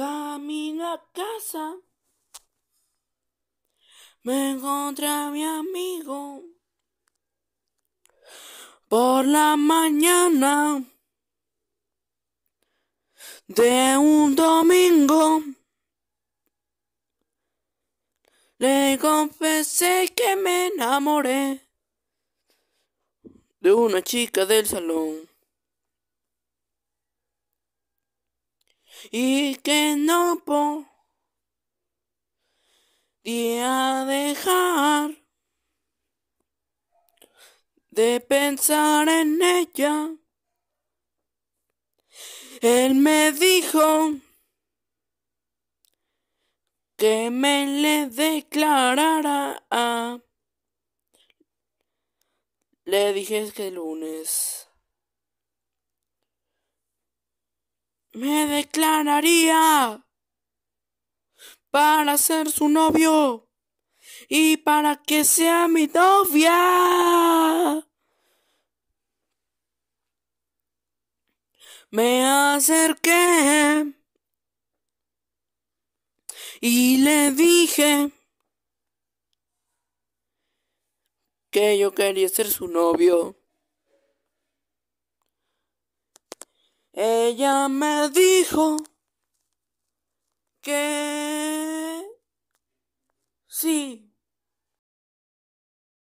Camino a casa. Me encontré a mi amigo. Por la mañana de un domingo. Le confesé que me enamoré de una chica del salón. y que no podía dejar de pensar en ella. Él me dijo que me le declarara. Le dije que el lunes. me declararía para ser su novio y para que sea mi novia. Me acerqué y le dije que yo quería ser su novio Ella me dijo que sí.